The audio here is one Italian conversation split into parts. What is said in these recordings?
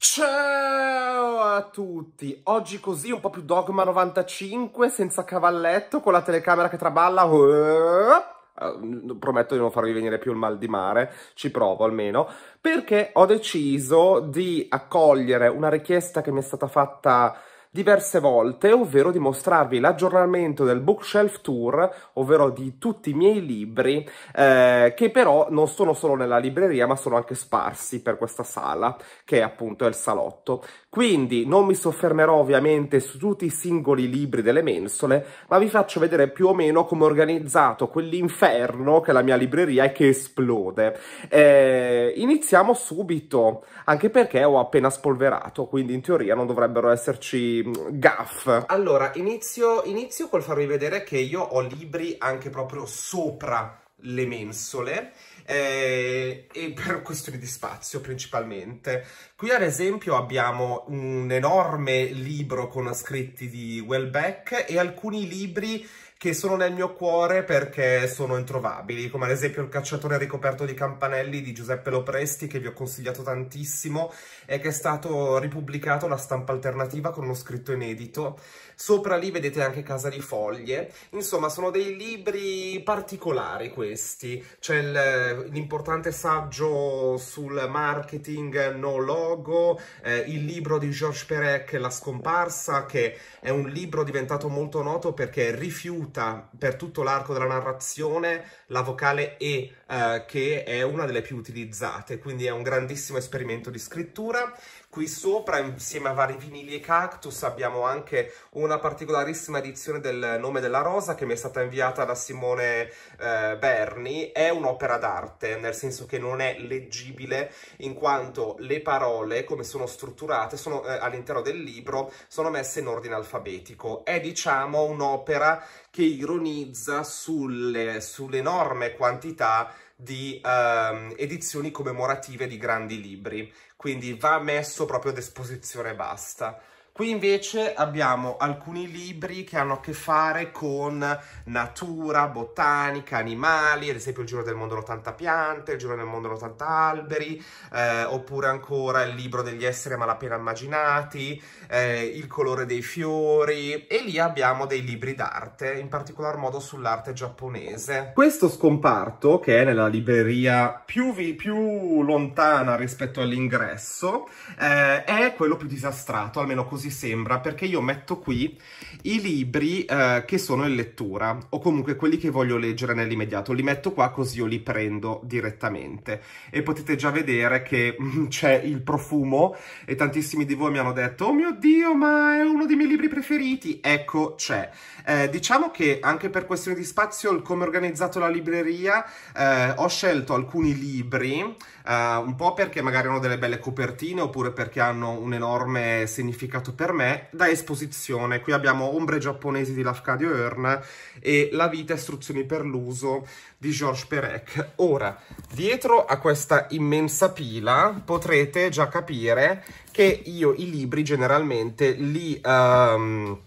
Ciao a tutti! Oggi così un po' più Dogma 95, senza cavalletto, con la telecamera che traballa. Eh, eh, prometto di non farvi venire più il mal di mare, ci provo almeno, perché ho deciso di accogliere una richiesta che mi è stata fatta diverse volte, ovvero di mostrarvi l'aggiornamento del bookshelf tour, ovvero di tutti i miei libri, eh, che però non sono solo nella libreria, ma sono anche sparsi per questa sala, che è appunto il salotto. Quindi non mi soffermerò ovviamente su tutti i singoli libri delle mensole, ma vi faccio vedere più o meno come ho organizzato quell'inferno che è la mia libreria e che esplode. Eh, iniziamo subito, anche perché ho appena spolverato, quindi in teoria non dovrebbero esserci gaff. Allora, inizio, inizio col farvi vedere che io ho libri anche proprio sopra le mensole eh, e per questioni di spazio principalmente. Qui ad esempio abbiamo un enorme libro con scritti di Wellbeck e alcuni libri che sono nel mio cuore perché sono introvabili, come ad esempio il cacciatore ricoperto di campanelli di Giuseppe Lopresti che vi ho consigliato tantissimo e che è stato ripubblicato alla stampa alternativa con uno scritto inedito Sopra lì vedete anche Casa di Foglie. Insomma, sono dei libri particolari questi. C'è eh, l'importante saggio sul marketing no logo, eh, il libro di Georges Perec, La scomparsa, che è un libro diventato molto noto perché rifiuta per tutto l'arco della narrazione la vocale E, eh, che è una delle più utilizzate, quindi è un grandissimo esperimento di scrittura. Qui sopra, insieme a vari vinili e cactus, abbiamo anche una particolarissima edizione del Nome della Rosa che mi è stata inviata da Simone eh, Berni. È un'opera d'arte, nel senso che non è leggibile, in quanto le parole, come sono strutturate, sono, eh, all'interno del libro, sono messe in ordine alfabetico. È, diciamo, un'opera che ironizza sulle, sull'enorme quantità di ehm, edizioni commemorative di grandi libri quindi va messo proprio ad esposizione basta. Qui invece abbiamo alcuni libri che hanno a che fare con natura, botanica, animali, ad esempio il Giro del Mondo 80 piante, il Giro del Mondo 80 alberi, eh, oppure ancora il libro degli esseri malapena immaginati, eh, il colore dei fiori e lì abbiamo dei libri d'arte, in particolar modo sull'arte giapponese. Questo scomparto, che è nella libreria più, più lontana rispetto all'ingresso, eh, è quello più disastrato, almeno così così sembra, perché io metto qui i libri eh, che sono in lettura, o comunque quelli che voglio leggere nell'immediato, li metto qua così io li prendo direttamente. E potete già vedere che mm, c'è il profumo, e tantissimi di voi mi hanno detto, oh mio Dio, ma è uno dei miei libri preferiti! Ecco, c'è. Eh, diciamo che anche per questioni di spazio, come ho organizzato la libreria, eh, ho scelto alcuni libri, eh, un po' perché magari hanno delle belle copertine, oppure perché hanno un enorme significato per me da esposizione. Qui abbiamo Ombre giapponesi di Lafcadio Hearn e La vita e istruzioni per l'uso di Georges Perec. Ora, dietro a questa immensa pila potrete già capire che io i libri generalmente li... Um,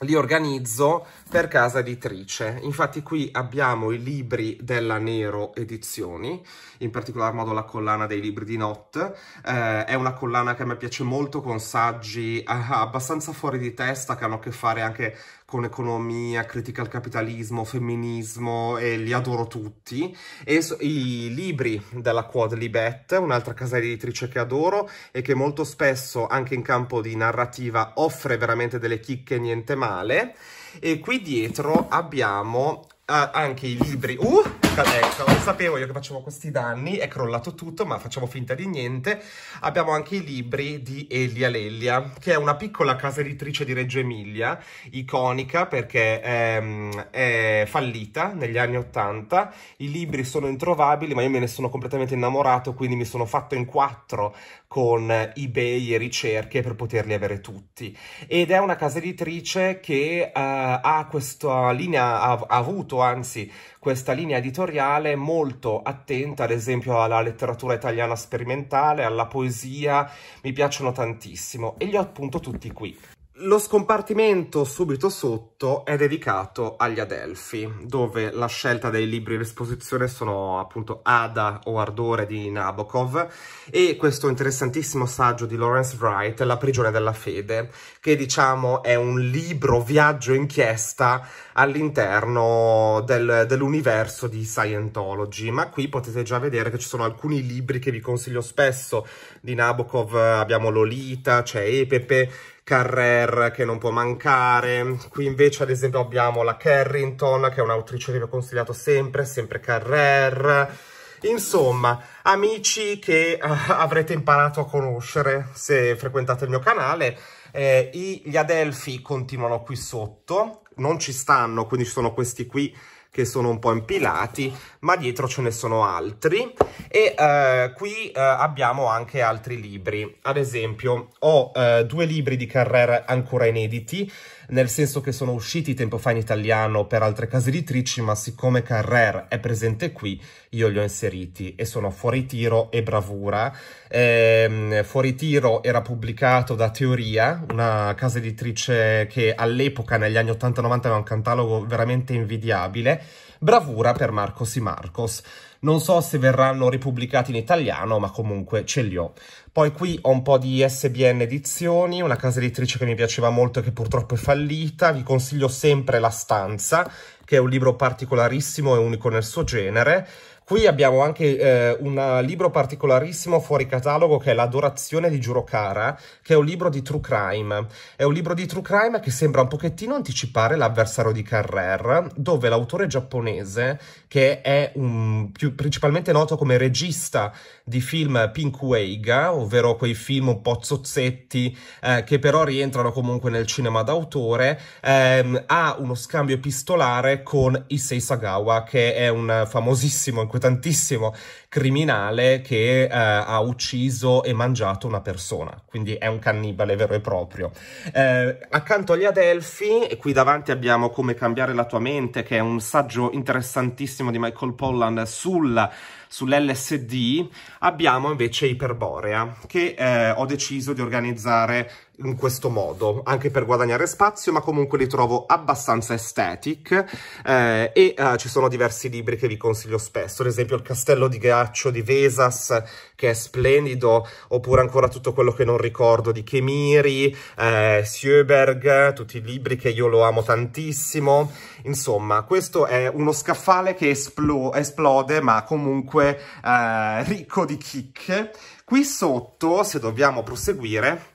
li organizzo per casa editrice. Infatti qui abbiamo i libri della Nero Edizioni, in particolar modo la collana dei libri di Not. Eh, è una collana che a me piace molto con saggi ah, abbastanza fuori di testa che hanno a che fare anche con economia, critica al capitalismo, femminismo e li adoro tutti. E so, i libri della Quad Libet, un'altra casa editrice che adoro e che molto spesso anche in campo di narrativa offre veramente delle chicche niente male. E qui dietro abbiamo anche i libri. Uh, ecco, ecco, lo sapevo io che facevo questi danni, è crollato tutto, ma facciamo finta di niente. Abbiamo anche i libri di Elia Lelia, che è una piccola casa editrice di Reggio Emilia, iconica perché ehm, è fallita negli anni Ottanta. I libri sono introvabili, ma io me ne sono completamente innamorato, quindi mi sono fatto in quattro con eBay e ricerche per poterli avere tutti. Ed è una casa editrice che eh, ha questa linea, ha, ha avuto soprattutto anzi questa linea editoriale molto attenta ad esempio alla letteratura italiana sperimentale, alla poesia, mi piacciono tantissimo e li ho appunto tutti qui. Lo scompartimento subito sotto è dedicato agli Adelfi, dove la scelta dei libri in esposizione sono appunto Ada o Ardore di Nabokov e questo interessantissimo saggio di Lawrence Wright, La prigione della fede, che diciamo è un libro viaggio inchiesta all'interno del, dell'universo di Scientology, ma qui potete già vedere che ci sono alcuni libri che vi consiglio spesso di Nabokov, abbiamo Lolita, c'è cioè Epepe, Carrer che non può mancare, qui invece ad esempio abbiamo la Carrington che è un'autrice che vi ho consigliato sempre, sempre Carrer, Insomma, amici che uh, avrete imparato a conoscere se frequentate il mio canale, eh, gli Adelphi continuano qui sotto, non ci stanno, quindi ci sono questi qui che sono un po' impilati, ma dietro ce ne sono altri. E eh, qui eh, abbiamo anche altri libri. Ad esempio, ho eh, due libri di Carrera ancora inediti, nel senso che sono usciti tempo fa in italiano per altre case editrici, ma siccome Carrer è presente qui, io li ho inseriti e sono Fuori Tiro e Bravura. Ehm, Fuori Tiro era pubblicato da Teoria, una casa editrice che all'epoca, negli anni 80-90, aveva un catalogo veramente invidiabile, Bravura per Marcos y Marcos. Non so se verranno ripubblicati in italiano, ma comunque ce li ho. Poi qui ho un po' di SBN Edizioni, una casa editrice che mi piaceva molto e che purtroppo è fallita. Vi consiglio sempre La Stanza, che è un libro particolarissimo e unico nel suo genere. Qui abbiamo anche eh, un libro particolarissimo fuori catalogo che è L'adorazione di Giurocara, che è un libro di true crime. È un libro di true crime che sembra un pochettino anticipare l'avversario di Carrer, dove l'autore giapponese, che è un, più, principalmente noto come regista di film Pink Wega, ovvero quei film un po' zozzetti eh, che però rientrano comunque nel cinema d'autore, ehm, ha uno scambio epistolare con Issei Sagawa, che è un famosissimo in inquietantissimo criminale che eh, ha ucciso e mangiato una persona, quindi è un cannibale vero e proprio. Eh, accanto agli Adelphi, qui davanti abbiamo Come cambiare la tua mente, che è un saggio interessantissimo di Michael Pollan sulla sull'LSD abbiamo invece Iperborea che eh, ho deciso di organizzare in questo modo, anche per guadagnare spazio, ma comunque li trovo abbastanza estetic. eh, e eh, ci sono diversi libri che vi consiglio spesso, ad esempio Il castello di ghiaccio di Vesas, che è splendido, oppure ancora tutto quello che non ricordo di Chemiri, eh, Sjöberg, tutti i libri che io lo amo tantissimo. Insomma, questo è uno scaffale che esplo esplode, ma comunque eh, ricco di chicche. Qui sotto, se dobbiamo proseguire,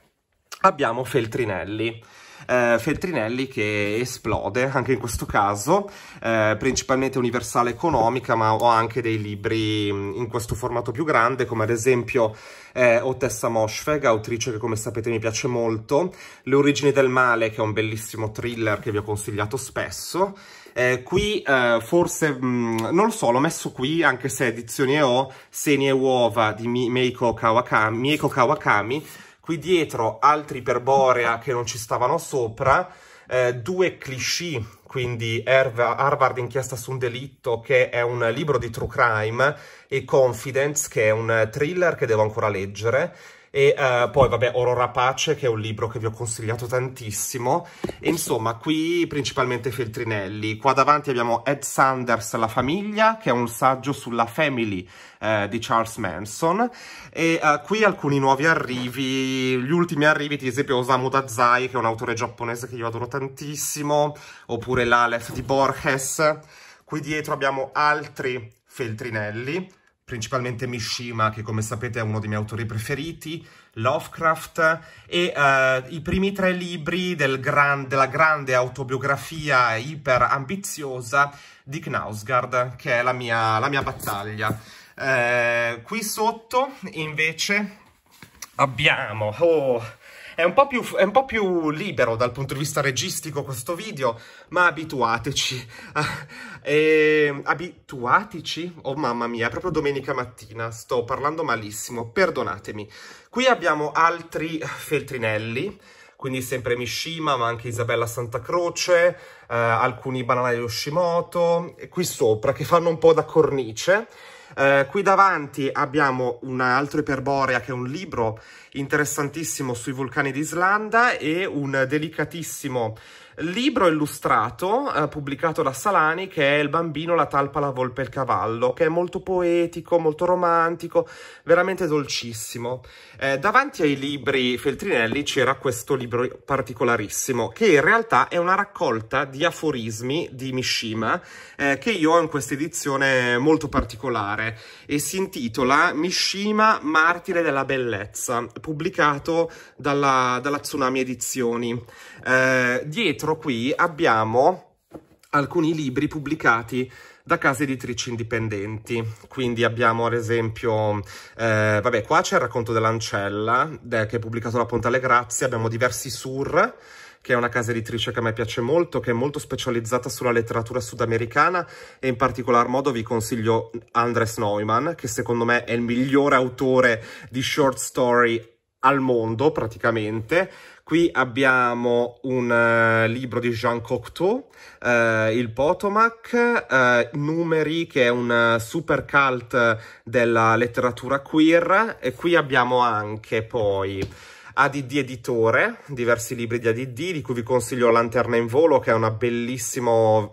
abbiamo Feltrinelli. Uh, Feltrinelli che esplode anche in questo caso, uh, principalmente universale economica, ma ho anche dei libri in questo formato più grande, come ad esempio eh, Otessa Moshfeg, autrice che come sapete mi piace molto, Le origini del male, che è un bellissimo thriller che vi ho consigliato spesso, eh, qui eh, forse, mh, non lo so, l'ho messo qui, anche se edizioni ho, Seni e uova di Meiko Kawakami, Meiko Kawakami qui dietro altri iperborea che non ci stavano sopra, eh, due cliché, quindi Harvard inchiesta su un delitto, che è un libro di true crime, e Confidence, che è un thriller che devo ancora leggere. E uh, poi, vabbè, Oro Rapace, che è un libro che vi ho consigliato tantissimo. E insomma, qui principalmente Feltrinelli. Qua davanti abbiamo Ed Sanders, La famiglia, che è un saggio sulla family uh, di Charles Manson. E uh, qui alcuni nuovi arrivi, gli ultimi arrivi, ad esempio Osamu Dazai, che è un autore giapponese che io adoro tantissimo, oppure l'Aleph di Borges. Qui dietro abbiamo altri Feltrinelli, principalmente Mishima, che come sapete è uno dei miei autori preferiti, Lovecraft, e uh, i primi tre libri del gran, della grande autobiografia iper ambiziosa di Knausgard, che è la mia, la mia battaglia. Uh, qui sotto, invece, abbiamo... Oh, è un, più, è un, po più, libero dal punto di vista registico questo video, ma abituateci. e, ehm, abituateci? Oh mamma mia, è proprio domenica mattina, sto parlando malissimo, perdonatemi. Qui abbiamo altri feltrinelli, quindi sempre Mishima, ma anche Isabella Santa Croce, eh, alcuni bananai Yoshimoto, qui sopra, che fanno un po' da cornice. Eh, qui davanti abbiamo un altro Iperborea che è un libro interessantissimo sui vulcani d'Islanda e un delicatissimo libro illustrato eh, pubblicato da Salani che è Il bambino, la talpa, la volpe e il cavallo, che è molto poetico, molto romantico, veramente dolcissimo. Eh, davanti ai libri Feltrinelli c'era questo libro particolarissimo, che in realtà è una raccolta di aforismi di Mishima, eh, che io ho in questa edizione molto particolare, e si intitola Mishima, martire della bellezza, pubblicato dalla, dalla Tsunami Edizioni. Eh, dietro dietro qui abbiamo alcuni libri pubblicati da case editrici indipendenti. Quindi abbiamo ad esempio, eh, vabbè, qua c'è il racconto dell'ancella che è pubblicato da Ponte alle Grazie, abbiamo diversi sur che è una casa editrice che a me piace molto, che è molto specializzata sulla letteratura sudamericana e in particolar modo vi consiglio Andres Neumann, che secondo me è il migliore autore di short story al mondo praticamente Qui abbiamo un uh, libro di Jean Cocteau, uh, Il Potomac, uh, Numeri, che è un super cult della letteratura queer, e qui abbiamo anche poi... ADD Editore, diversi libri di ADD, di cui vi consiglio Lanterna in Volo, che è, un bellissimo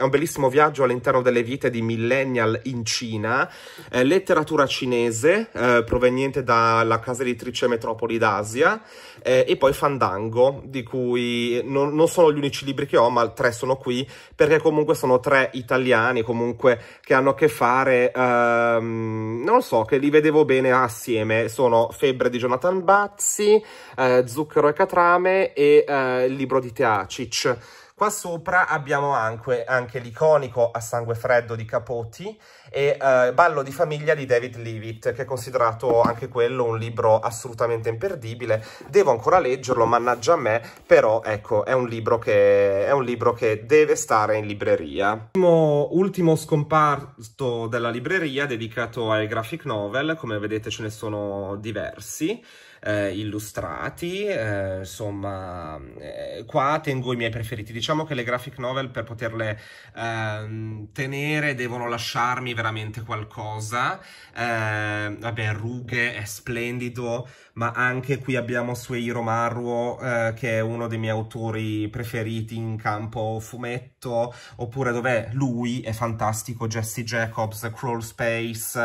viaggio all'interno delle vite di millennial in Cina, eh, letteratura cinese, eh, proveniente dalla casa editrice Metropoli d'Asia, eh, e poi Fandango, di cui non, non, sono gli unici libri che ho, ma tre sono qui, perché comunque sono tre italiani, comunque, che hanno a che fare, ehm, non lo so, che li vedevo bene assieme, sono Febbre di Jonathan Bazzi, eh, eh, Zucchero e Catrame e eh, il libro di Teacic. Qua sopra abbiamo anche, anche l'iconico A sangue freddo di Capotti e eh, Ballo di famiglia di David Leavitt, che è considerato anche quello un libro assolutamente imperdibile. Devo ancora leggerlo, mannaggia a me, però ecco, è un libro che, è un libro che deve stare in libreria. Ultimo, ultimo scomparto della libreria dedicato ai graphic novel, come vedete ce ne sono diversi eh, illustrati, eh, insomma eh, qua tengo i miei preferiti, diciamo che le graphic novel per poterle ehm, tenere devono lasciarmi veramente qualcosa, eh, vabbè rughe è splendido, ma anche qui abbiamo Sueiro Maruo eh, che è uno dei miei autori preferiti in campo fumetto, oppure dov'è lui è fantastico, Jesse Jacobs, Crawl Space,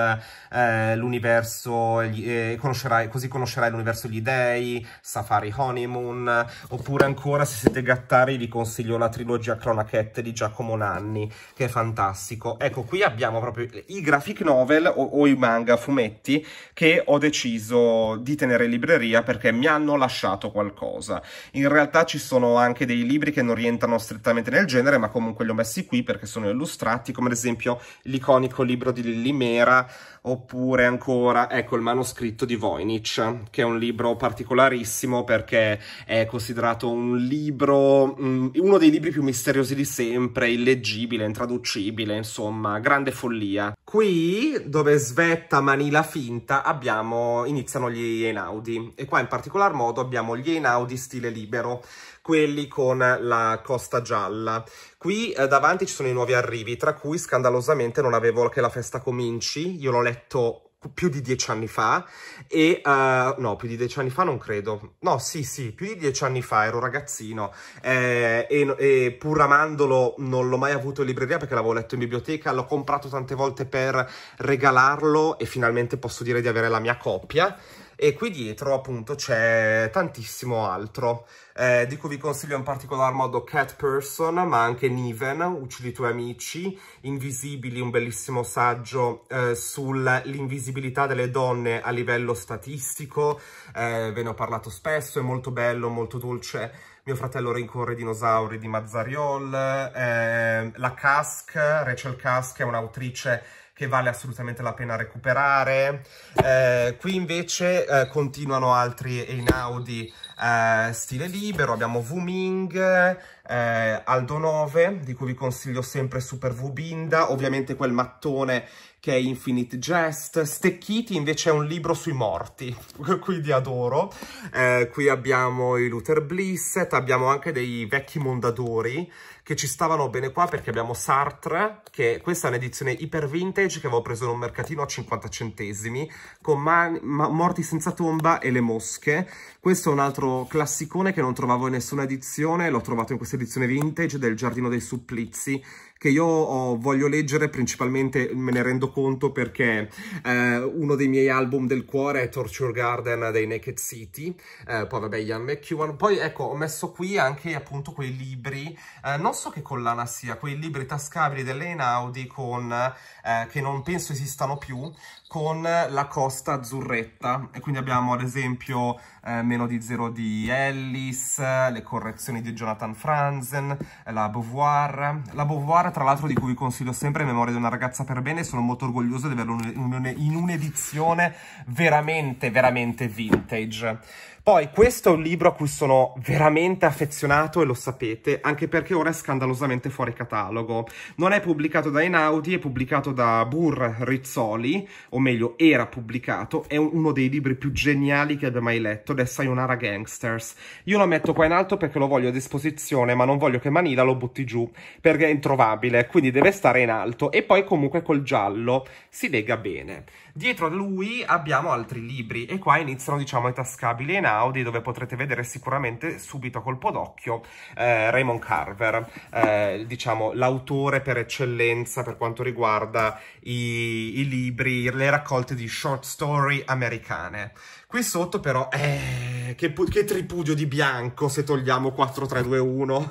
l'universo, eh, conoscerai, così conoscerai l'universo Amore verso gli dei, Safari Honeymoon, oppure ancora se siete gattari vi consiglio la trilogia Cronachette di Giacomo Nanni, che è fantastico. Ecco, qui abbiamo proprio i graphic novel o, o i manga fumetti che ho deciso di tenere in libreria perché mi hanno lasciato qualcosa. In realtà ci sono anche dei libri che non rientrano strettamente nel genere, ma comunque li ho messi qui perché sono illustrati, come ad esempio l'iconico libro di Lillimera, oppure ancora ecco il manoscritto di Voynich che è un libro particolarissimo perché è considerato un libro mm, uno dei libri più misteriosi di sempre illeggibile intraducibile insomma grande follia Qui, dove svetta Manila finta, abbiamo, iniziano gli Einaudi. e qua in particolar modo abbiamo gli Einaudi stile libero, quelli con la costa gialla. Qui eh, davanti ci sono i nuovi arrivi, tra cui scandalosamente non avevo che la festa cominci, io l'ho letto più di dieci anni fa e uh, no più di dieci anni fa non credo no sì sì più di dieci anni fa ero ragazzino eh, e, e, pur amandolo non l'ho mai avuto in libreria perché l'avevo letto in biblioteca l'ho comprato tante volte per regalarlo e finalmente posso dire di avere la mia coppia e qui dietro appunto c'è tantissimo altro eh, di cui vi consiglio in particolar modo Cat Person ma anche Niven, Uccidi i tuoi amici, Invisibili, un bellissimo saggio eh, sull'invisibilità delle donne a livello statistico, eh, ve ne ho parlato spesso, è molto bello, molto dolce mio fratello rincorre i dinosauri di Mazzariol, eh, la Cask, Rachel Cask è un'autrice che vale assolutamente la pena recuperare. Eh, qui invece eh, continuano altri Einaudi eh, stile libero, abbiamo Wuming, eh, Aldo 9, di cui vi consiglio sempre Super Vubinda, ovviamente quel mattone che è Infinite Jest, Stecchiti invece è un libro sui morti, quindi adoro. Eh, qui abbiamo i Luther Blisset, abbiamo anche dei vecchi mondadori che ci stavano bene qua perché abbiamo Sartre, che questa è un'edizione iper vintage che avevo preso in un mercatino a 50 centesimi, con man Morti senza tomba e le mosche. Questo è un altro classicone che non trovavo in nessuna edizione, l'ho trovato in questa edizione vintage del Giardino dei Supplizi, che io oh, voglio leggere principalmente, me ne rendo conto perché eh, uno dei miei album del cuore è Torture Garden dei Naked City, eh, poi vabbè Ian McEwan, poi ecco ho messo qui anche appunto quei libri, eh, non non so che collana sia, quei libri tascabili dell'Einaudi con, eh, che non penso esistano più, con la costa azzurretta. E quindi abbiamo ad esempio eh, Meno di Zero di Ellis, le correzioni di Jonathan Franzen, la Beauvoir. La Beauvoir, tra l'altro, di cui vi consiglio sempre Memoria di una ragazza per bene, sono molto orgoglioso di averlo in un'edizione veramente, veramente vintage. Poi questo è un libro a cui sono veramente affezionato e lo sapete, anche perché ora è scandalosamente fuori catalogo. Non è pubblicato da Einaudi, è pubblicato da Burr Rizzoli, o meglio era pubblicato, è uno dei libri più geniali che abbia mai letto, ed Sayonara Gangsters. Io lo metto qua in alto perché lo voglio a disposizione, ma non voglio che Manila lo butti giù, perché è introvabile, quindi deve stare in alto. E poi comunque col giallo si lega bene. Dietro a lui abbiamo altri libri e qua iniziano diciamo i tascabili in Audi dove potrete vedere sicuramente subito a colpo d'occhio eh, Raymond Carver, eh, diciamo l'autore per eccellenza per quanto riguarda i, i, libri, le raccolte di short story americane. Qui sotto però... Eh, eh, che, che, tripudio di bianco se togliamo 4-3-2-1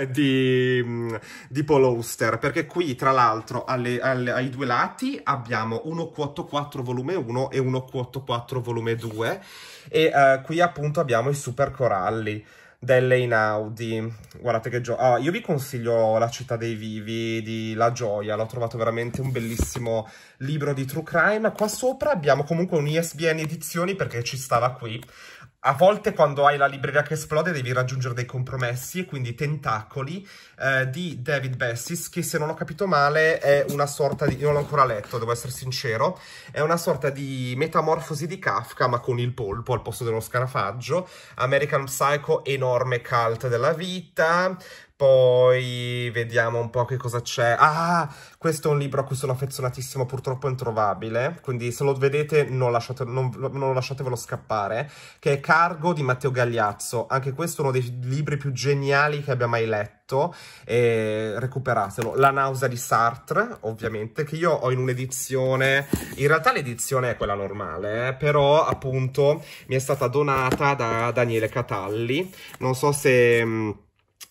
eh, di, mm, di Paul Auster, perché qui tra l'altro ai due lati abbiamo 1-4-4 volume 1 e 1-4-4 volume 2 e eh, qui appunto abbiamo i super coralli delle Inaudi. Guardate che gioia. Ah, io vi consiglio La città dei vivi di La Gioia, l'ho trovato veramente un bellissimo libro di true crime. Qua sopra abbiamo comunque un ISBN edizioni perché ci stava qui a volte quando hai la libreria che esplode devi raggiungere dei compromessi e quindi Tentacoli eh, di David Bessis che se non ho capito male è una sorta di, non l'ho ancora letto devo essere sincero, è una sorta di metamorfosi di Kafka ma con il polpo al posto dello scarafaggio, American Psycho enorme cult della vita, poi vediamo un po' che cosa c'è. Ah, questo è un libro a cui sono affezionatissimo, purtroppo è introvabile, quindi se lo vedete non, lasciate, non, non lasciatevelo scappare, che è Cargo di Matteo Gagliazzo. Anche questo è uno dei libri più geniali che abbia mai letto, e recuperatelo. La nausea di Sartre, ovviamente, che io ho in un'edizione, in realtà l'edizione è quella normale, eh, però appunto mi è stata donata da Daniele Catalli. Non so se mm,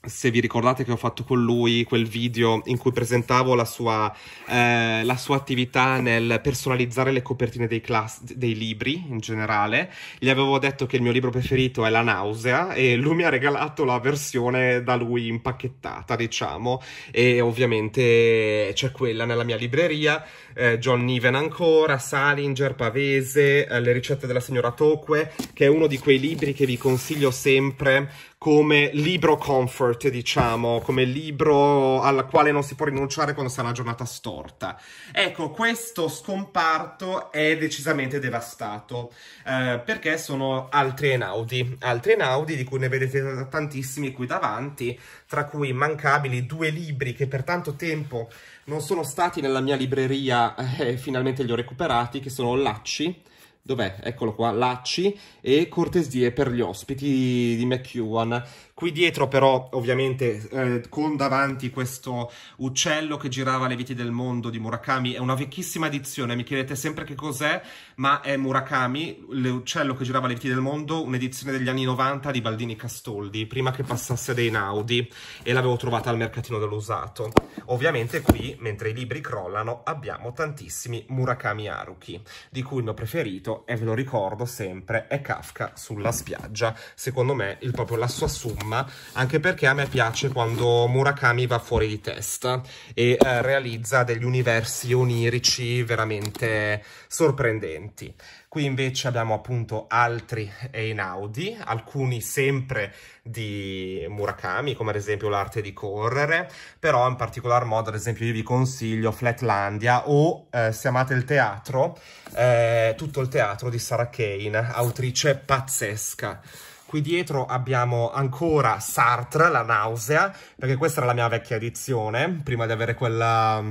se vi ricordate che ho fatto con lui quel video in cui presentavo la sua, eh, la sua attività nel personalizzare le copertine dei, class- dei, libri in generale, gli avevo detto che il mio libro preferito è La nausea e lui mi ha regalato la versione da lui impacchettata, diciamo, e ovviamente c'è quella nella mia libreria, eh, John Niven ancora, Salinger, Pavese, eh, Le ricette della signora Tocque, che è uno di quei libri che vi consiglio sempre come libro comfort, diciamo, come libro al quale non si può rinunciare quando sta una giornata storta. Ecco, questo scomparto è decisamente devastato eh, perché sono altri enaudi, altri enaudi di cui ne vedete tantissimi qui davanti, tra cui immancabili due libri che per tanto tempo non sono stati nella mia libreria eh, e eh, finalmente li ho recuperati, che sono Lacci dov'è? Eccolo qua, Lacci e cortesie per gli ospiti di McEwan Qui dietro però ovviamente eh, con davanti questo uccello che girava le viti del mondo di Murakami, è una vecchissima edizione, mi chiedete sempre che cos'è, ma è Murakami, l'uccello che girava le viti del mondo, un'edizione degli anni 90 di Baldini Castoldi, prima che passasse dei Naudi e l'avevo trovata al mercatino dell'usato. Ovviamente qui, mentre i libri crollano, abbiamo tantissimi Murakami Haruki, di cui il mio preferito, e ve lo ricordo sempre, è Kafka sulla spiaggia. Secondo me il, proprio la sua summa ferma, anche perché a me piace quando Murakami va fuori di testa e eh, realizza degli universi onirici veramente sorprendenti. Qui invece abbiamo appunto altri Einaudi, alcuni sempre di Murakami, come ad esempio l'arte di correre, però in particolar modo ad esempio io vi consiglio Flatlandia o, eh, se amate il teatro, eh, tutto il teatro di Sarah Kane, autrice pazzesca. Qui dietro abbiamo ancora Sartre, la nausea, perché questa era la mia vecchia edizione, prima di avere quella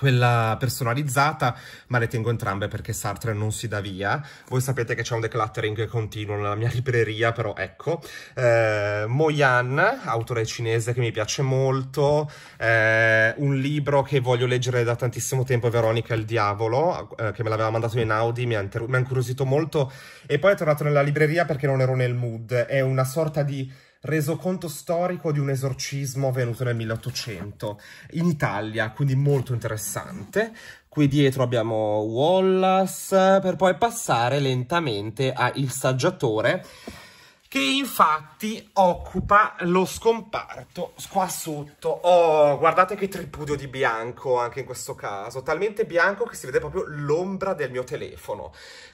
quella personalizzata, ma le tengo entrambe perché Sartre non si dà via. Voi sapete che c'è un decluttering continuo nella mia libreria, però ecco. Eh, Moyan, autore cinese che mi piace molto, eh, un libro che voglio leggere da tantissimo tempo, Veronica il diavolo, eh, che me l'aveva mandato in Audi, mi ha, mi ha incuriosito molto, e poi è tornato nella libreria perché non ero nel mood. È una sorta di resoconto storico di un esorcismo avvenuto nel 1800 in Italia, quindi molto interessante. Qui dietro abbiamo Wallace, per poi passare lentamente a Il Saggiatore, che infatti occupa lo scomparto qua sotto. Oh, guardate che tripudio di bianco anche in questo caso, talmente bianco che si vede proprio l'ombra del mio telefono.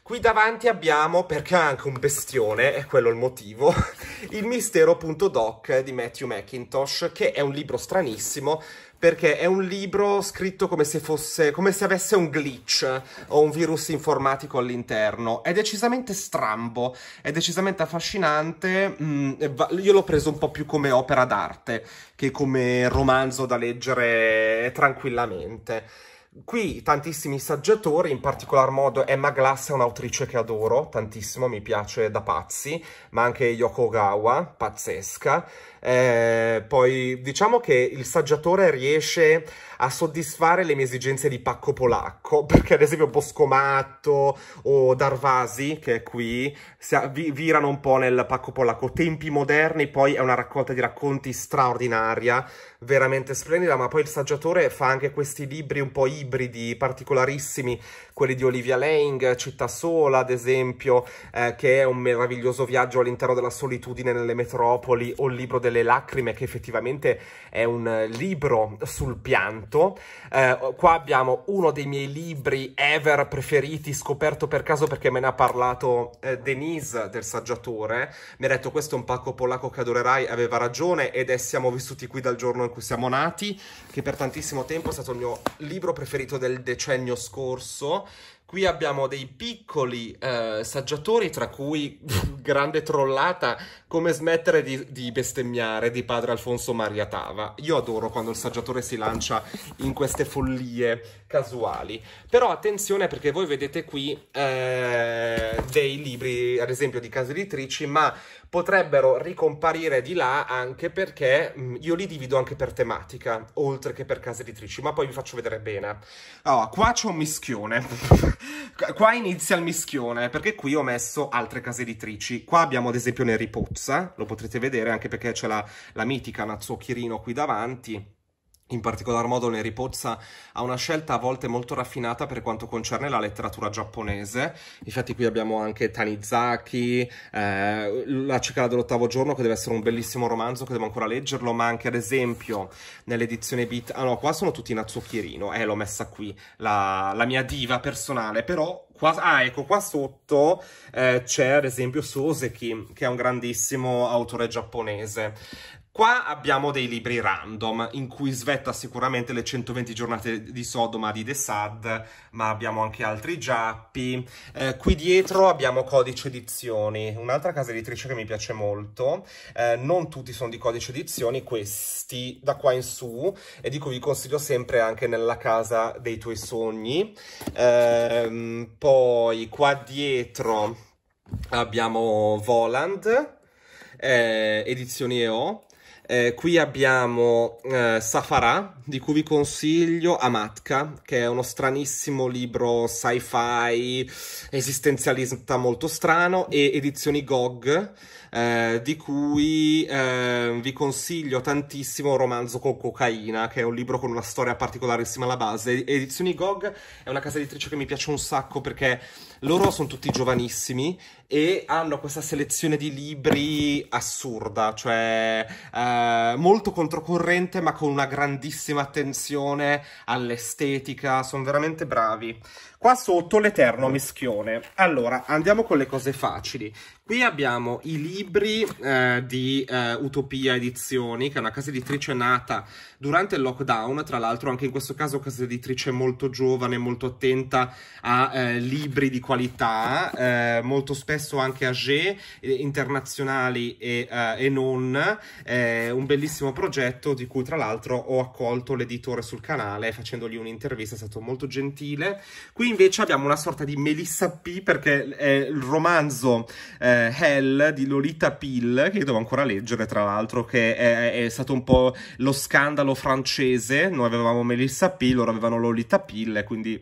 Qui davanti abbiamo, perché ha anche un bestione, è quello il motivo, il mistero.doc di Matthew McIntosh, che è un libro stranissimo, perché è un libro scritto come se, fosse, come se avesse un glitch o un virus informatico all'interno. È decisamente strambo, è decisamente affascinante. Mm, io l'ho preso un po' più come opera d'arte che come romanzo da leggere tranquillamente. Qui tantissimi saggiatori, in particolar modo Emma Glass è un'autrice che adoro tantissimo, mi piace da pazzi, ma anche Yoko Gawa, pazzesca. Eh, poi diciamo che il saggiatore riesce a soddisfare le mie esigenze di pacco polacco, perché ad esempio Boscomatto o Darvasi, che è qui, vi virano un po' nel pacco polacco. Tempi moderni, poi è una raccolta di racconti straordinaria, veramente splendida, ma poi il saggiatore fa anche questi libri un po' ibridi, particolarissimi, quelli di Olivia Lang, Città Sola, ad esempio, eh, che è un meraviglioso viaggio all'interno della solitudine nelle metropoli, o il libro delle delle lacrime che effettivamente è un libro sul pianto. Eh, qua abbiamo uno dei miei libri ever preferiti, scoperto per caso perché me ne ha parlato eh, Denise del saggiatore. Mi ha detto questo è un pacco polacco che adorerai, aveva ragione ed è Siamo vissuti qui dal giorno in cui siamo nati, che per tantissimo tempo è stato il mio libro preferito del decennio scorso. Qui abbiamo dei piccoli eh, saggiatori, tra cui grande trollata, come smettere di, di, bestemmiare di padre Alfonso Maria Tava. Io adoro quando il saggiatore si lancia in queste follie casuali. Però attenzione perché voi vedete qui eh, dei libri, ad esempio, di case editrici, ma potrebbero ricomparire di là anche perché mm, io li divido anche per tematica, oltre che per case editrici, ma poi vi faccio vedere bene. Allora, oh, qua c'è un mischione. qua inizia il mischione, perché qui ho messo altre case editrici. Qua abbiamo ad esempio Neri Pozza, lo potrete vedere anche perché c'è la, la mitica Natsuo Kirino qui davanti in particolar modo Neri Pozza ha una scelta a volte molto raffinata per quanto concerne la letteratura giapponese, infatti qui abbiamo anche Tanizaki, eh, La cicala dell'ottavo giorno che deve essere un bellissimo romanzo che devo ancora leggerlo, ma anche ad esempio nell'edizione Beat, ah no qua sono tutti Natsuki Rino, eh l'ho messa qui, la, la mia diva personale, però Qua, ah, ecco, qua sotto eh, c'è ad esempio Soseki, che è un grandissimo autore giapponese. Qua abbiamo dei libri random, in cui svetta sicuramente le 120 giornate di Sodoma di The Sad, ma abbiamo anche altri giappi. Eh, qui dietro abbiamo Codice Edizioni, un'altra casa editrice che mi piace molto. Eh, non tutti sono di Codice Edizioni, questi da qua in su, e di cui vi consiglio sempre anche nella casa dei tuoi sogni. Eh, poi qua dietro abbiamo Voland, eh, Edizioni EO, eh, qui abbiamo eh, Safara, di cui vi consiglio Amatka, che è uno stranissimo libro sci-fi, esistenzialista molto strano, e Edizioni GOG, eh, di cui eh, vi consiglio tantissimo un Romanzo con cocaina, che è un libro con una storia particolarissima alla base. Edizioni GOG è una casa editrice che mi piace un sacco perché loro sono tutti giovanissimi e hanno questa selezione di libri assurda, cioè eh, molto controcorrente ma con una grandissima attenzione all'estetica, sono veramente bravi qua sotto l'eterno mischione. Allora, andiamo con le cose facili. Qui abbiamo i libri eh, di eh, Utopia Edizioni, che è una casa editrice nata durante il lockdown, tra l'altro anche in questo caso casa editrice molto giovane, molto attenta a eh, libri di qualità, eh, molto spesso anche age, eh, internazionali e, eh, e non. un bellissimo progetto di cui tra l'altro ho accolto l'editore sul canale facendogli un'intervista, è stato molto gentile. Qui invece abbiamo una sorta di Melissa P perché è il romanzo eh, Hell di Lolita Pill, che io devo ancora leggere tra l'altro, che è, è, stato un po' lo scandalo francese. Noi avevamo Melissa P, loro avevano Lolita Pill, quindi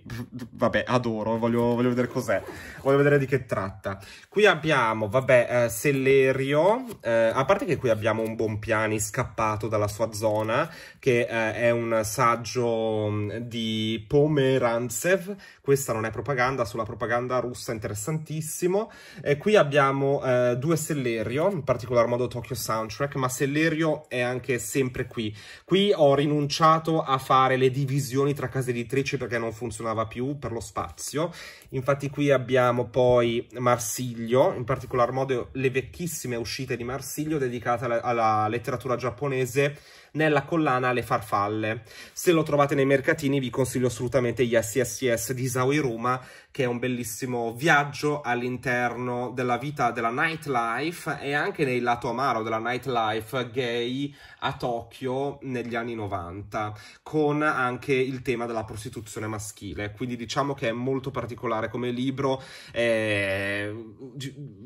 vabbè, adoro, voglio, voglio vedere cos'è, voglio vedere di che tratta. Qui abbiamo, vabbè, eh, Sellerio, eh, a parte che qui abbiamo un Bompiani scappato dalla sua zona, che eh, è un saggio mm, di Pomeranzev, questo questa non è propaganda, sulla propaganda russa interessantissimo. Eh, qui abbiamo eh, due Sellerio, in particolar modo Tokyo Soundtrack, ma Sellerio è anche sempre qui. Qui ho rinunciato a fare le divisioni tra case editrici perché non funzionava più per lo spazio. Infatti qui abbiamo poi Marsiglio, in particolar modo le vecchissime uscite di Marsiglio dedicate alla, alla letteratura giapponese nella collana Le farfalle. Se lo trovate nei mercatini vi consiglio assolutamente gli SSS di Isaui Roma che è un bellissimo viaggio all'interno della vita della nightlife e anche nel lato amaro della nightlife gay a Tokyo negli anni 90, con anche il tema della prostituzione maschile. Quindi diciamo che è molto particolare come libro, è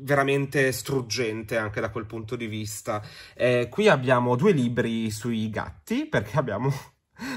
veramente struggente anche da quel punto di vista. Eh, qui abbiamo due libri sui gatti, perché abbiamo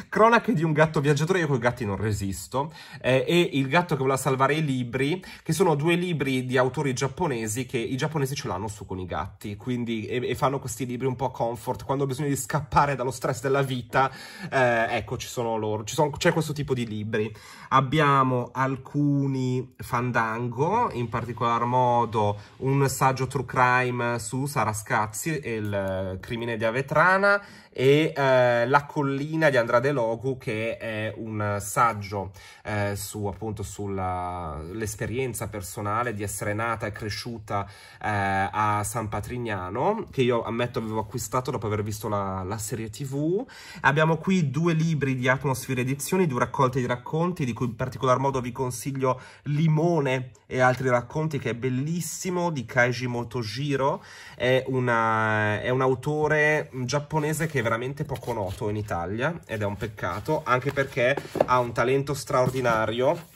Cronache di un gatto viaggiatore, io con i gatti non resisto, eh, e Il gatto che voleva salvare i libri, che sono due libri di autori giapponesi che i giapponesi ce l'hanno su con i gatti, quindi e, e fanno questi libri un po' comfort, quando ho bisogno di scappare dallo stress della vita, eh, ecco ci sono loro, c'è questo tipo di libri abbiamo alcuni fandango, in particolar modo un saggio true crime su Sarascazzi e il eh, crimine di Avetrana e eh, La collina di Andrade Logu che è un saggio eh, su appunto sull'esperienza personale di essere nata e cresciuta eh, a San Patrignano che io ammetto avevo acquistato dopo aver visto la, la serie tv. Abbiamo qui due libri di Atmosphere Edizioni, due raccolte di racconti di in particolar modo vi consiglio Limone e altri racconti che è bellissimo di Kaiji Motojiro, è, una, è un autore mm, giapponese che è veramente poco noto in Italia ed è un peccato anche perché ha un talento straordinario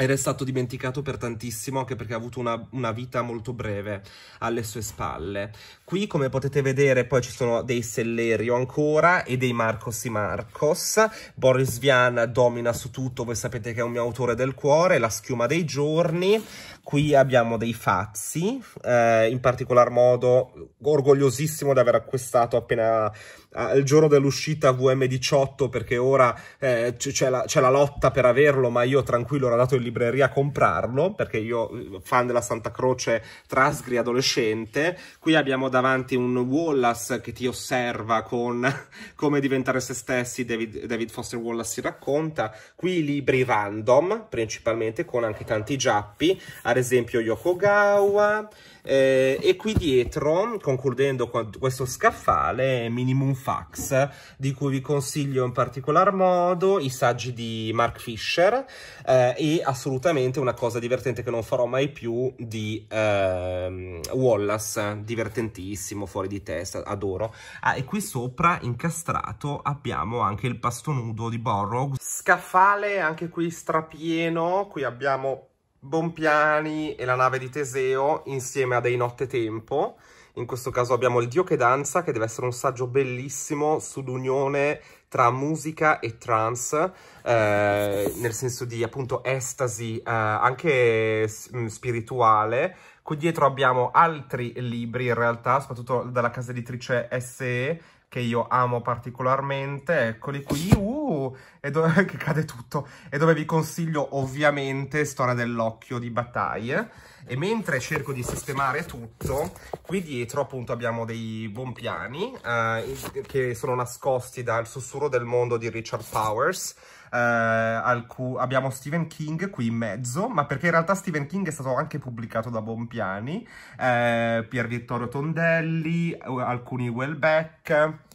ed è stato dimenticato per tantissimo anche perché ha avuto una, una, vita molto breve alle sue spalle. Qui, come potete vedere, poi ci sono dei Sellerio ancora e dei Marcos i Marcos. Boris Vian domina su tutto, voi sapete che è un mio autore del cuore, La schiuma dei giorni. Qui abbiamo dei Fazzi, eh, in particolar modo orgogliosissimo di aver acquistato appena al ah, giorno dell'uscita VM18 perché ora eh, c'è, la, la, lotta per averlo, ma io tranquillo ero andato in libreria a comprarlo perché io, eh, fan della Santa Croce Trasgri adolescente, qui abbiamo davanti un Wallace che ti osserva con come diventare se stessi, David, David Foster Wallace si racconta, qui i libri random principalmente con anche tanti giappi, ad esempio Yokogawa, eh, e qui dietro, concludendo con questo scaffale, Minimum Fax, di cui vi consiglio in particolar modo i saggi di Mark Fisher eh, e assolutamente una cosa divertente che non farò mai più di eh, Wallace, divertentissimo, fuori di testa, adoro. Ah, e qui sopra incastrato abbiamo anche il pasto nudo di Borrow, scaffale anche qui strapieno, qui abbiamo Bompiani e la nave di Teseo insieme a dei nottetempo. In questo caso abbiamo Il Dio che danza, che deve essere un saggio bellissimo sull'unione tra musica e trance, eh, nel senso di appunto estasi eh, anche mm, spirituale. Qui dietro abbiamo altri libri in realtà, soprattutto dalla casa editrice SE, che io amo particolarmente, eccoli qui, uh, e dove, che cade tutto, e dove vi consiglio ovviamente Storia dell'occhio di battaglie, e mentre cerco di sistemare tutto, qui dietro appunto abbiamo dei bompiani, eh, che sono nascosti dal sussurro del mondo di Richard Powers, eh, abbiamo Stephen King qui in mezzo, ma perché in realtà Stephen King è stato anche pubblicato da Bompiani, eh, Pier Vittorio Tondelli, eh, alcuni Wellbeck...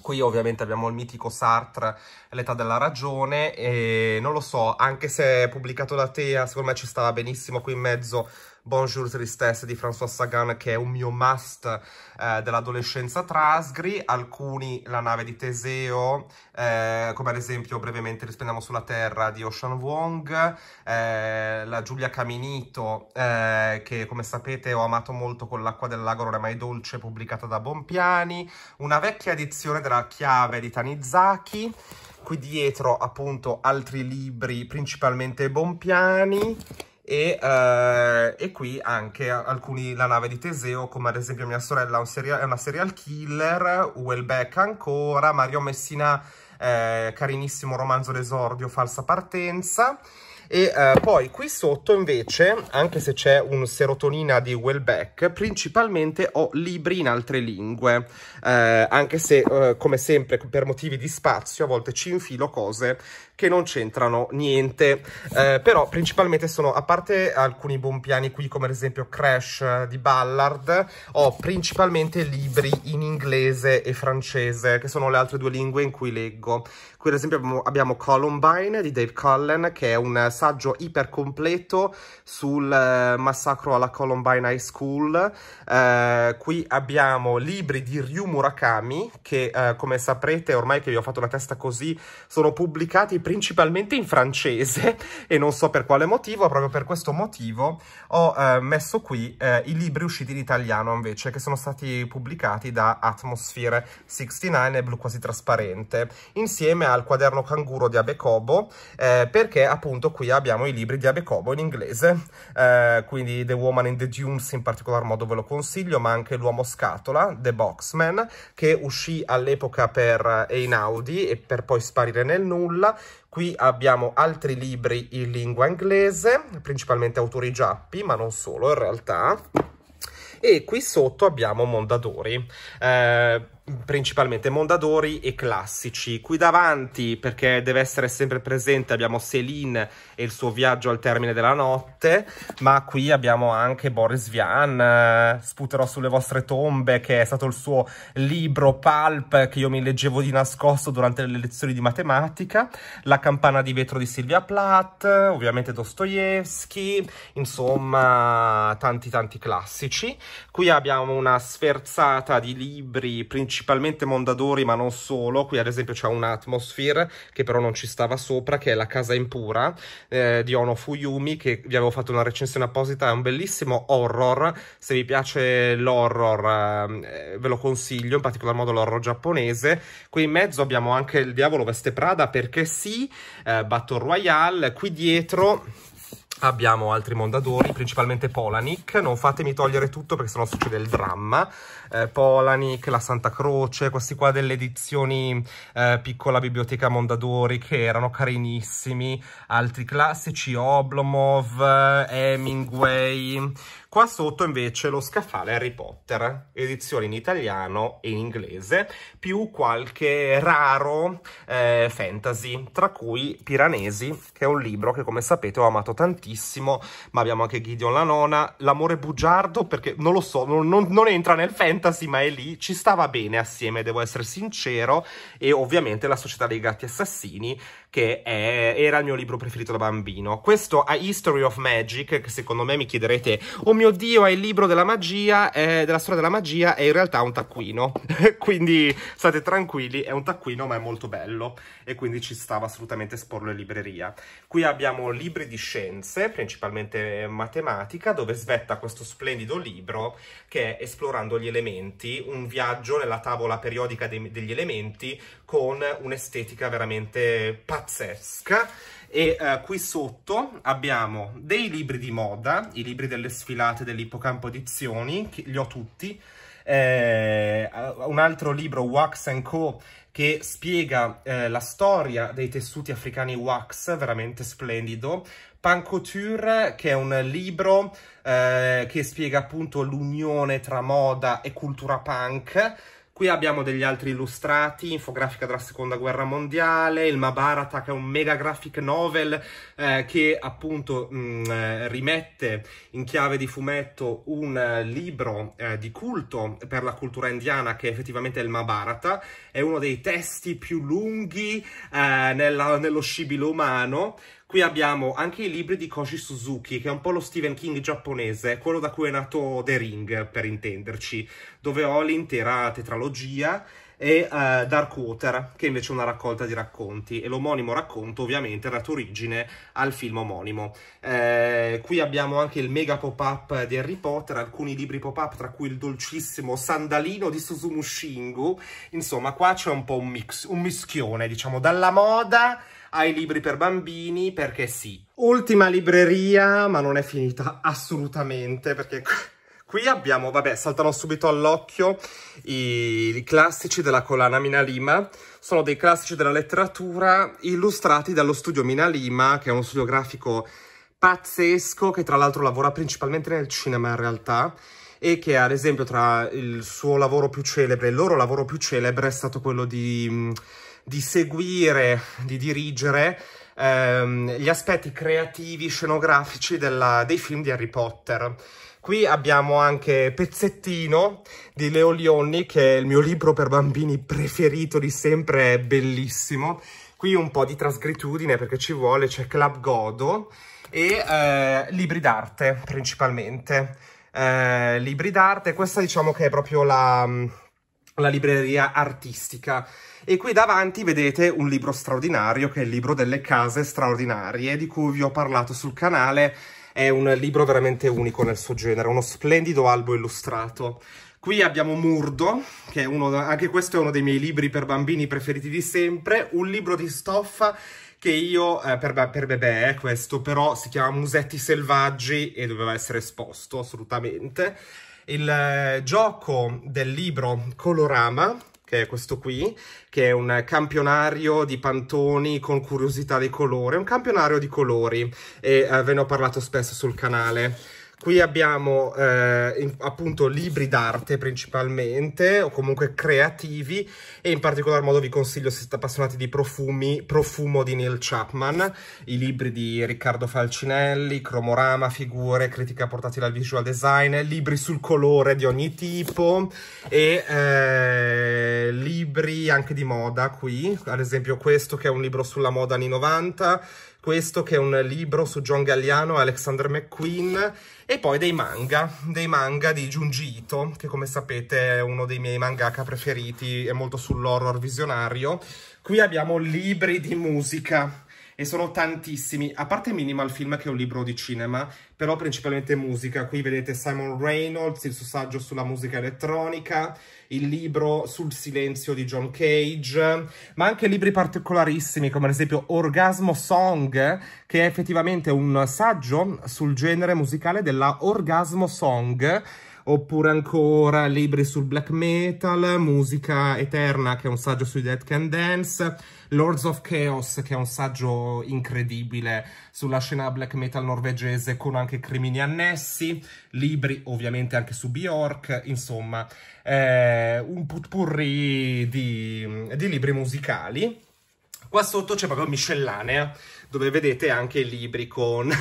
Qui ovviamente abbiamo il mitico Sartre, l'età della ragione, e non lo so, anche se è pubblicato da Tea, secondo me ci stava benissimo qui in mezzo Bonjour Tristesse di François Sagan, che è un mio must eh, dell'adolescenza Trasgri, alcuni La nave di Teseo, eh, come ad esempio brevemente Risplendiamo sulla Terra di Ocean Wong, eh, la Giulia Caminito, eh, che come sapete ho amato molto con L'acqua del lago non è mai dolce, pubblicata da Bompiani, una vecchia edizione della Chiave di Tanizaki, qui dietro appunto altri libri, principalmente Bompiani, e, eh, e, qui anche alcuni, la nave di Teseo, come ad esempio mia sorella un serial, è una serial killer, Wellbeck ancora, Mario Messina, eh, carinissimo romanzo d'esordio, falsa partenza. E eh, poi qui sotto invece, anche se c'è un serotonina di Wellbeck, principalmente ho libri in altre lingue, eh, anche se eh, come sempre per motivi di spazio a volte ci infilo cose che non c'entrano niente, eh, però principalmente sono, a parte alcuni buon piani qui come ad esempio Crash di Ballard, ho principalmente libri in inglese e francese, che sono le altre due lingue in cui leggo. Qui ad esempio abbiamo, Columbine di Dave Cullen, che è un saggio iper completo sul eh, massacro alla Columbine High School. Eh, qui abbiamo libri di Ryu Murakami, che eh, come saprete ormai che vi ho fatto la testa così, sono pubblicati principalmente in francese e non so per quale motivo, proprio per questo motivo ho eh, messo qui eh, i libri usciti in italiano invece che sono stati pubblicati da Atmosphere 69 e Blu Quasi Trasparente insieme al quaderno canguro di Abecobo eh, perché appunto qui abbiamo i libri di Abecobo in inglese eh, quindi The Woman in the Dunes in particolar modo ve lo consiglio ma anche L'Uomo Scatola, The Boxman che uscì all'epoca per Einaudi e per poi sparire nel nulla Qui abbiamo altri libri in lingua inglese, principalmente autori giappi, ma non solo in realtà. E qui sotto abbiamo Mondadori. Eh, principalmente Mondadori e classici. Qui davanti, perché deve essere sempre presente, abbiamo Céline e il suo viaggio al termine della notte, ma qui abbiamo anche Boris Vian, eh, Sputerò sulle vostre tombe, che è stato il suo libro pulp che io mi leggevo di nascosto durante le lezioni di matematica, La campana di vetro di Silvia Plath, ovviamente Dostoevsky, insomma tanti tanti classici. Qui abbiamo una sferzata di libri principali principalmente Mondadori ma non solo, qui ad esempio c'è un Atmosphere che però non ci stava sopra, che è La Casa Impura eh, di Ono Fuyumi che vi avevo fatto una recensione apposita, è un bellissimo horror, se vi piace l'horror eh, ve lo consiglio, in particolar modo l'horror giapponese, qui in mezzo abbiamo anche Il Diavolo Veste Prada perché sì, eh, Battle Royale, qui dietro abbiamo altri Mondadori, principalmente Polanic, non fatemi togliere tutto perché sennò succede il dramma, eh, Polanic, la Santa Croce, questi qua delle edizioni eh, piccola biblioteca Mondadori che erano carinissimi, altri classici, Oblomov, eh, Hemingway, Qua sotto invece lo scaffale Harry Potter, edizione in italiano e in inglese, più qualche raro eh, fantasy, tra cui Piranesi, che è un libro che come sapete ho amato tantissimo, ma abbiamo anche Gideon la nona, L'amore bugiardo, perché non lo so, non, non, non entra nel fantasy, ma è lì, ci stava bene assieme, devo essere sincero, e ovviamente la società dei gatti assassini, che è, era il mio libro preferito da bambino. Questo A History of Magic, che secondo me mi chiederete, oh mio Dio, è il libro della magia, eh, della storia della magia, è in realtà un taccuino. quindi state tranquilli, è un taccuino ma è molto bello e quindi ci stava assolutamente esporlo in libreria. Qui abbiamo libri di scienze, principalmente eh, matematica, dove svetta questo splendido libro che è Esplorando gli elementi, un viaggio nella tavola periodica degli elementi con un'estetica veramente pazzesca e eh, qui sotto abbiamo dei libri di moda, i libri delle sfilate dell'Ippocampo Edizioni, li ho tutti, eh, un altro libro Wax Co che spiega eh, la storia dei tessuti africani wax, veramente splendido, Pan Couture che è un libro eh, che spiega appunto l'unione tra moda e cultura punk, Qui abbiamo degli altri illustrati, infografica della seconda guerra mondiale, il Mabarata che è un mega graphic novel eh, che appunto mh, mm, eh, rimette in chiave di fumetto un eh, libro eh, di culto per la cultura indiana che è effettivamente è il Mabarata, è uno dei testi più lunghi eh, nella, nello scibile umano, Qui abbiamo anche i libri di Koji Suzuki, che è un po' lo Stephen King giapponese, quello da cui è nato The Ring, per intenderci, dove ho l'intera tetralogia e uh, Dark Water, che invece è una raccolta di racconti, e l'omonimo racconto ovviamente è dato origine al film omonimo. Eh, qui abbiamo anche il mega pop-up di Harry Potter, alcuni libri pop-up, tra cui il dolcissimo Sandalino di Suzumu Shingu, insomma qua c'è un po' un, mix, un mischione, diciamo, dalla moda ai libri per bambini, perché sì. Ultima libreria, ma non è finita assolutamente, perché... Qui abbiamo, vabbè, saltano subito all'occhio i, i, classici della collana Mina Lima. Sono dei classici della letteratura illustrati dallo studio Mina Lima, che è uno studio grafico pazzesco, che tra l'altro lavora principalmente nel cinema in realtà, e che ad esempio tra il suo lavoro più celebre, il loro lavoro più celebre è stato quello di di seguire, di dirigere ehm, gli aspetti creativi, scenografici della, dei film di Harry Potter. Qui abbiamo anche Pezzettino di Leo Lionni, che è il mio libro per bambini preferito di sempre, è bellissimo. Qui un po' di trasgritudine perché ci vuole, c'è Club Godo e eh, libri d'arte principalmente. Eh, libri d'arte, questa diciamo che è proprio la, la libreria artistica e qui davanti vedete un libro straordinario che è il libro delle case straordinarie di cui vi ho parlato sul canale. È un libro veramente unico nel suo genere, uno splendido albo illustrato. Qui abbiamo Murdo, che uno, anche questo è uno dei miei libri per bambini preferiti di sempre, un libro di stoffa che io, eh, per, per bebè eh, questo, però si chiama Musetti selvaggi e doveva essere esposto assolutamente. Il eh, gioco del libro Colorama, che è questo qui, che è un campionario di pantoni con curiosità di colore, un campionario di colori e eh, ve ne ho parlato spesso sul canale. Qui abbiamo eh, in, appunto libri d'arte principalmente o comunque creativi e in particolar modo vi consiglio se siete appassionati di profumi, Profumo di Neil Chapman, i libri di Riccardo Falcinelli, Cromorama, figure, critica portati dal visual design, libri sul colore di ogni tipo e eh, libri anche di moda qui, ad esempio questo che è un libro sulla moda anni 90, questo che è un libro su John Galliano e Alexander McQueen e poi dei manga, dei manga di Junji Ito, che come sapete è uno dei miei mangaka preferiti, è molto sull'horror visionario. Qui abbiamo libri di musica e sono tantissimi, a parte Minimal Film che è un libro di cinema, però principalmente musica. Qui vedete Simon Reynolds, il suo saggio sulla musica elettronica, il libro sul silenzio di John Cage, ma anche libri particolarissimi come ad esempio Orgasmo Song, che è effettivamente un saggio sul genere musicale della Orgasmo Song, oppure ancora libri sul black metal, musica eterna che è un saggio sui Dead Can Dance, Lords of Chaos, che è un saggio incredibile sulla scena black metal norvegese con anche crimini annessi, libri ovviamente anche su Bjork, insomma, eh, un putpurri di, di libri musicali. Qua sotto c'è proprio miscellanea, dove vedete anche i libri con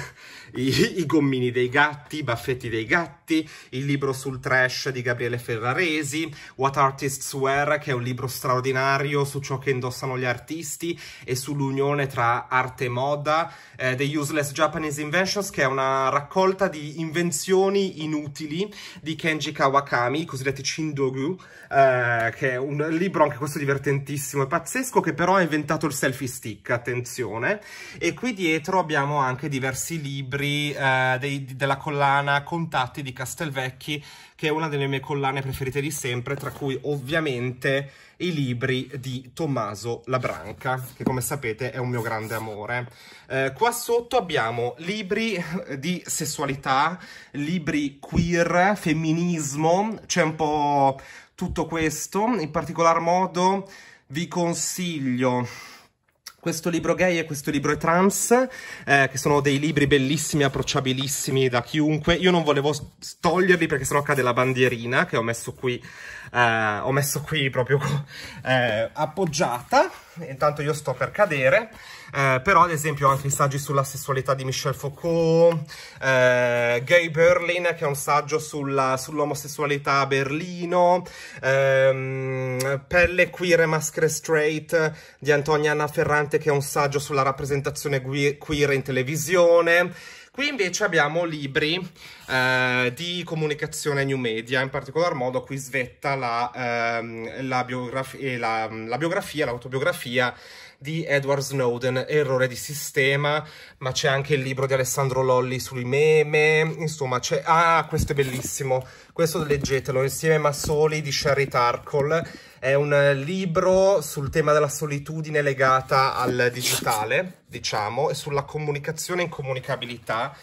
i, i gommini dei gatti, i baffetti dei gatti, il libro sul trash di Gabriele Ferraresi, What Artists Wear, che è un libro straordinario su ciò che indossano gli artisti e sull'unione tra arte e moda, eh, The Useless Japanese Inventions, che è una raccolta di invenzioni inutili di Kenji Kawakami, i cosiddetti Chindogu, eh, che è un libro anche questo divertentissimo e pazzesco, che però ha inventato il selfie stick, attenzione, e qui dietro abbiamo anche diversi libri libri eh, dei, della collana Contatti di Castelvecchi, che è una delle mie collane preferite di sempre, tra cui ovviamente i libri di Tommaso Labranca, che come sapete è un mio grande amore. Eh, qua sotto abbiamo libri eh, di sessualità, libri queer, femminismo, c'è un po' tutto questo. In particolar modo vi consiglio questo libro gay e questo libro trans, eh, che sono dei libri bellissimi, approcciabilissimi da chiunque. Io non volevo toglierli perché sennò cade la bandierina che ho messo qui eh, ho messo qui proprio eh, appoggiata, intanto io sto per cadere, eh, però ad esempio ho anche i saggi sulla sessualità di Michel Foucault, eh, Gay Berlin che è un saggio sull'omosessualità a Berlino, ehm, Pelle queer e maschere straight di Antonia Anna Ferrante che è un saggio sulla rappresentazione queer in televisione, Qui invece abbiamo libri eh, di comunicazione new media, in particolar modo qui svetta la, ehm, la, biograf la, la biografia, l'autobiografia di Edward Snowden, errore di sistema, ma c'è anche il libro di Alessandro Lolli sui meme, insomma c'è... Ah, questo è bellissimo, questo leggetelo, Insieme ma soli di Sherry Tarkle, è un libro sul tema della solitudine legata al digitale, diciamo, e sulla comunicazione e incomunicabilità.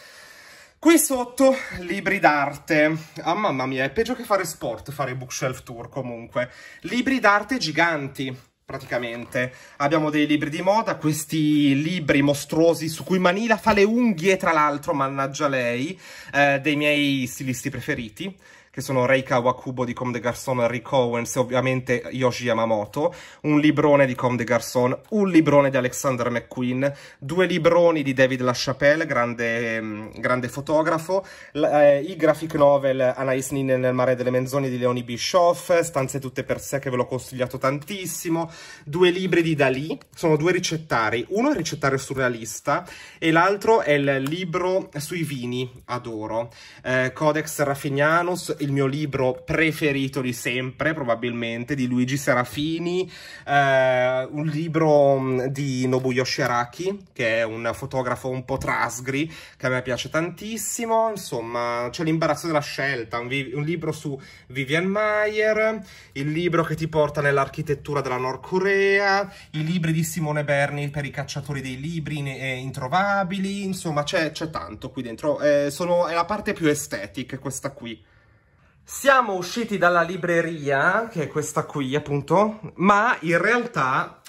Qui sotto, libri d'arte. Ah, mamma mia, è peggio che fare sport fare bookshelf tour comunque. Libri d'arte giganti praticamente. Abbiamo dei libri di moda, questi libri mostruosi su cui Manila fa le unghie, tra l'altro, mannaggia lei, eh, dei miei stilisti preferiti che sono Reika Wakubo di Comme des Garçons, Rick Owens e ovviamente Yoshi Yamamoto, un librone di Comme des Garçons, un librone di Alexander McQueen, due libroni di David LaChapelle, grande, mm, grande fotografo, eh, i graphic novel Anais Nin nel mare delle menzogne di Leonie Bischoff, Stanze tutte per sé che ve l'ho consigliato tantissimo, due libri di Dalì, sono due ricettari, uno è il ricettario surrealista e l'altro è il libro sui vini, adoro, eh, Codex Raffinianus, il mio libro preferito di sempre, probabilmente, di Luigi Serafini, eh, un libro mm, di Nobuyoshi Araki, che è un fotografo un po' trasgri, che a me piace tantissimo, insomma, c'è l'imbarazzo della scelta, un, un, libro su Vivian Mayer, il libro che ti porta nell'architettura della Nord Corea, i libri di Simone Berni per i cacciatori dei libri eh, introvabili, insomma, c'è tanto qui dentro, eh, sono, è la parte più estetica questa qui. Siamo usciti dalla libreria, che è questa qui appunto, ma in realtà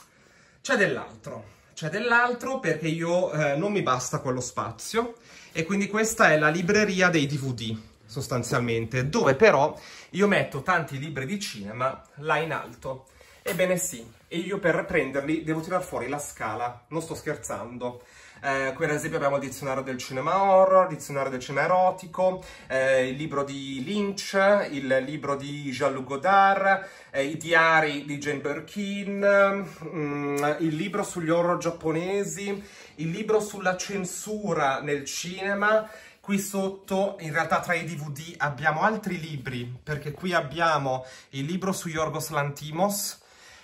c'è dell'altro. C'è dell'altro perché io eh, non mi basta quello spazio e quindi questa è la libreria dei DVD sostanzialmente, dove però io metto tanti libri di cinema là in alto. Ebbene sì, e io per prenderli devo tirar fuori la scala, non sto scherzando. Eh, qui ad esempio abbiamo il dizionario del cinema horror, il dizionario del cinema erotico, eh, il libro di Lynch, il libro di Jean-Luc Godard, eh, i diari di Jane Birkin, mm, il libro sugli horror giapponesi, il libro sulla censura nel cinema, Qui sotto, in realtà tra i DVD, abbiamo altri libri, perché qui abbiamo il libro su Yorgos Lantimos,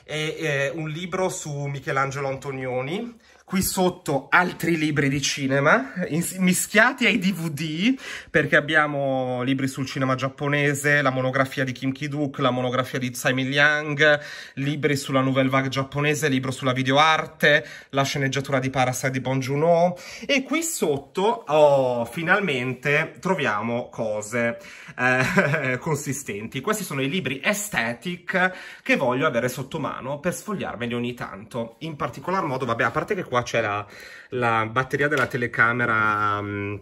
e, eh, un libro su Michelangelo Antonioni, qui sotto altri libri di cinema mischiati ai DVD perché abbiamo libri sul cinema giapponese, la monografia di Kim Ki-duk, la monografia di Tsai Simon Liang, libri sulla nouvelle vague giapponese, libro sulla videoarte, la sceneggiatura di Parasite di Bong Joon-ho e qui sotto oh, finalmente troviamo cose eh, consistenti. Questi sono i libri aesthetic che voglio avere sotto mano per sfogliarmeli ogni tanto. In particolar modo, vabbè, a parte che qua qua c'è la, batteria della telecamera... Mm,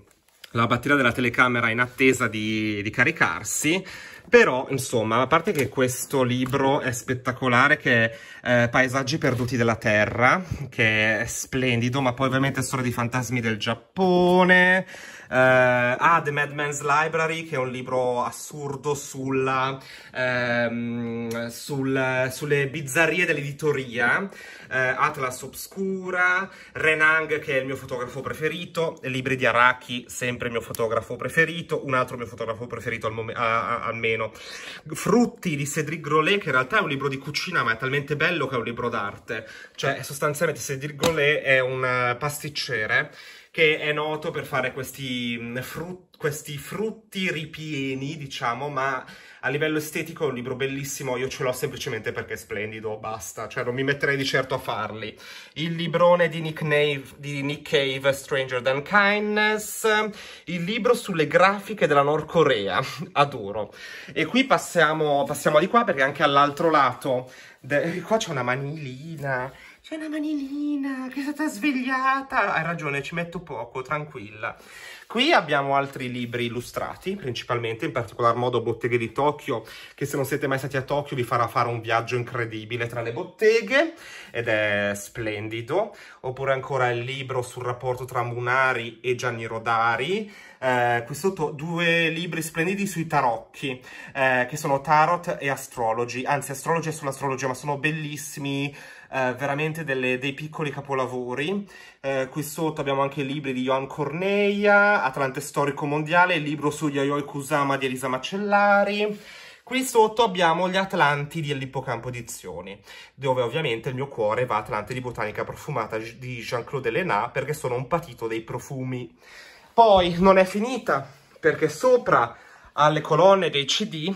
la batteria della telecamera in attesa di, di, caricarsi però insomma a parte che questo libro è spettacolare che è eh, Paesaggi perduti della terra che è splendido ma poi ovviamente è storia di fantasmi del Giappone eh, ah, The Madman's Library, che è un libro assurdo sulla, ehm, sul, sulle bizzarrie dell'editoria, eh, Atlas Obscura, Renang, che è il mio fotografo preferito, libri di Araki, sempre il mio fotografo preferito, un altro mio fotografo preferito al momento, almeno. Frutti di Cédric Grolet, che in realtà è un libro di cucina, ma è talmente bello che è un libro d'arte. Cioè, sostanzialmente Cédric Grolet è un eh, pasticcere che è noto per fare questi, mm, frut, questi frutti ripieni, diciamo, ma a livello estetico è un libro bellissimo, io ce l'ho semplicemente perché è splendido, basta, cioè non mi metterei di certo a farli. Il librone di Nick, Nave, di Nick Cave, Stranger Than Kindness, il libro sulle grafiche della Nord Corea, adoro. E qui passiamo, passiamo di qua perché anche all'altro lato, de, qua c'è una manilina è una manilina che è stata svegliata. Hai ragione, ci metto poco, tranquilla. Qui abbiamo altri libri illustrati, principalmente, in particolar modo Botteghe di Tokyo, che se non siete mai stati a Tokyo vi farà fare un viaggio incredibile tra le botteghe, ed è splendido. Oppure ancora il libro sul rapporto tra Munari e Gianni Rodari. Eh, qui sotto due libri splendidi sui tarocchi, eh, che sono Tarot e Astrology. Anzi, Astrology è sull'astrologia, ma sono bellissimi eh, veramente delle, dei piccoli capolavori. Eh, qui sotto abbiamo anche libri di Joan Corneia, Atlante Storico Mondiale, il libro su Yayoi Kusama di Elisa Macellari. Qui sotto abbiamo gli Atlanti di dell'Ippocampo Edizioni, dove ovviamente il mio cuore va Atlante di Botanica Profumata di Jean-Claude Elena, perché sono un patito dei profumi. Poi non è finita, perché sopra alle colonne dei CD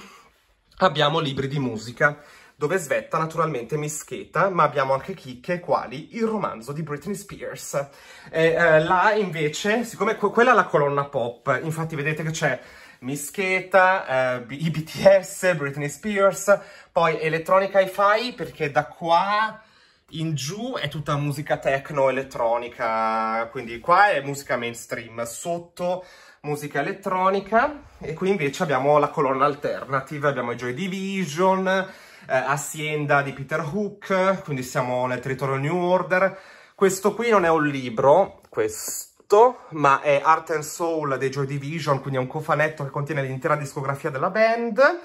abbiamo libri di musica dove svetta naturalmente Mischeta, ma abbiamo anche chicche quali il romanzo di Britney Spears. E, eh, là invece, siccome quella è la colonna pop, infatti vedete che c'è Mischeta, eh, i BTS, Britney Spears, poi elettronica hi-fi perché da qua in giù è tutta musica techno elettronica, quindi qua è musica mainstream, sotto musica elettronica e qui invece abbiamo la colonna alternative, abbiamo i Joy Division, eh, Azienda di Peter Hook, quindi siamo nel territorio New Order. Questo qui non è un libro, questo, ma è Art and Soul dei Joy Division, quindi è un cofanetto che contiene l'intera discografia della band.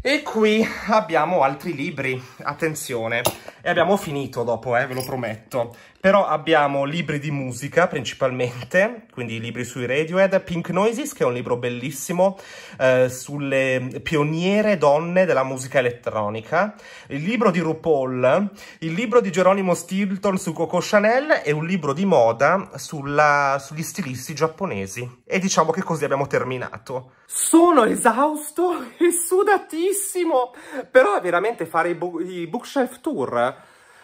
E qui abbiamo altri libri, attenzione, e abbiamo finito dopo, eh, ve lo prometto. Però abbiamo libri di musica principalmente, quindi libri sui Radiohead, Pink Noises, che è un libro bellissimo, eh, sulle pioniere donne della musica elettronica, il libro di RuPaul, il libro di Geronimo Stilton su Coco Chanel e un libro di moda sulla, sugli stilisti giapponesi. E diciamo che così abbiamo terminato. Sono esausto e sudatissimo, però è veramente fare i, bu i bookshelf tour.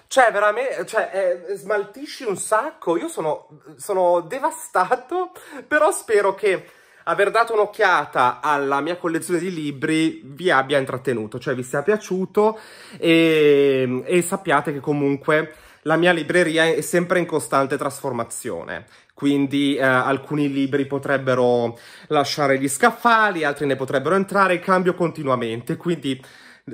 Cioè, veramente, cioè, eh, smaltisci un sacco. Io sono, sono devastato, però spero che aver dato un'occhiata alla mia collezione di libri vi abbia intrattenuto, cioè vi sia piaciuto e, e sappiate che comunque la mia libreria è sempre in costante trasformazione quindi eh, alcuni libri potrebbero lasciare gli scaffali, altri ne potrebbero entrare, cambio continuamente, quindi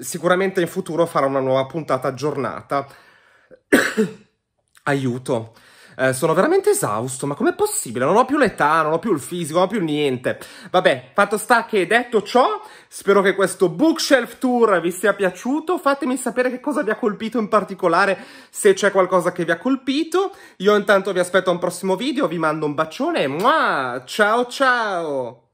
sicuramente in futuro farò una nuova puntata aggiornata. Aiuto. Eh, sono veramente esausto, ma com'è possibile? Non ho più l'età, non ho più il fisico, non ho più niente. Vabbè, fatto sta che detto ciò, Spero che questo bookshelf tour vi sia piaciuto, fatemi sapere che cosa vi ha colpito in particolare, se c'è qualcosa che vi ha colpito. Io intanto vi aspetto a un prossimo video, vi mando un bacione, Mua! ciao ciao!